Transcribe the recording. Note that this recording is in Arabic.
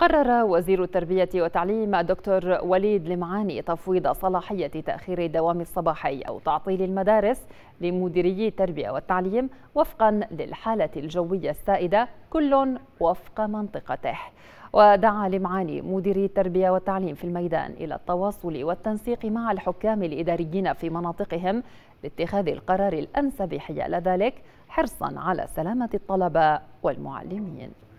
قرر وزير التربية والتعليم الدكتور وليد لمعاني تفويض صلاحية تأخير الدوام الصباحي أو تعطيل المدارس لمديري التربية والتعليم وفقا للحالة الجوية السائدة كل وفق منطقته ودعا لمعاني مديري التربية والتعليم في الميدان إلى التواصل والتنسيق مع الحكام الإداريين في مناطقهم لاتخاذ القرار الأنسب حيال ذلك حرصا على سلامة الطلبة والمعلمين